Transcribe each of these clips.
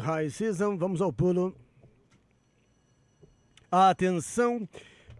High Season. Vamos ao pulo. Atenção,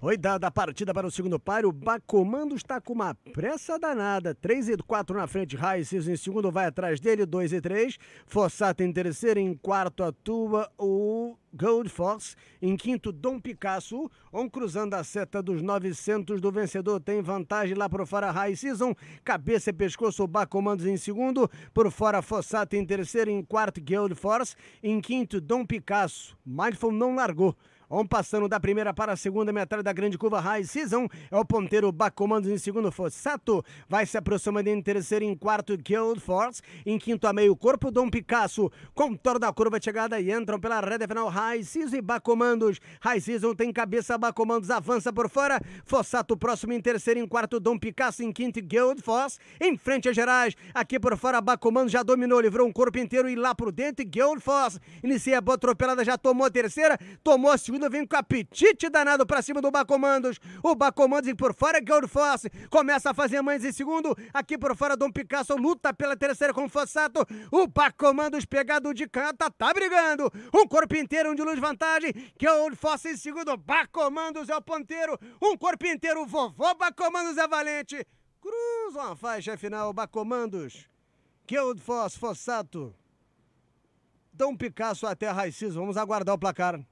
foi dada a partida para o segundo par. O Bacomando está com uma pressa danada. 3 e 4 na frente. Raíces em segundo, vai atrás dele. 2 e 3. Fossato em terceiro. Em quarto atua o Gold Fox. Em quinto, Dom Picasso. Um cruzando a seta dos 900 do vencedor. Tem vantagem lá por fora. High Season. Cabeça e pescoço. Bacomandos em segundo. Por fora, Fossato em terceiro. Em quarto, Gold Force. Em quinto, Dom Picasso. Mindful não largou vamos passando da primeira para a segunda metade da grande curva High Season. É o ponteiro Bacomandos em segundo, Fossato. Vai se aproximando em terceiro, em quarto, Guild Force. Em quinto, a meio corpo, Dom Picasso. Contorna a curva de chegada e entram pela reta final High Season e Bacomandos. High Season tem cabeça, Bacomandos avança por fora. Fossato próximo em terceiro, em quarto, Dom Picasso. Em quinto, Guild Force. Em frente a Gerais. Aqui por fora, Bacomandos já dominou, livrou um corpo inteiro e lá por dentro, Guild Force. Inicia a boa atropelada, já tomou a terceira, tomou a segunda Raimundo vem com apetite danado pra cima do Bacomandos. O Bacomandos vem por fora, Gold é Fosse começa a fazer mães em segundo. Aqui por fora, Dom Picasso luta pela terceira com o Fossato. O Bacomandos pegado de canta, tá brigando. Um corpo inteiro, um de luz vantagem. Gold Fosse em segundo, Bacomandos é o ponteiro. Um corpo inteiro, vovô Bacomandos é valente. Cruza uma faixa final, Bacomandos. o Foss, Fossato. Dom Picasso até Raicis. Vamos aguardar o placar.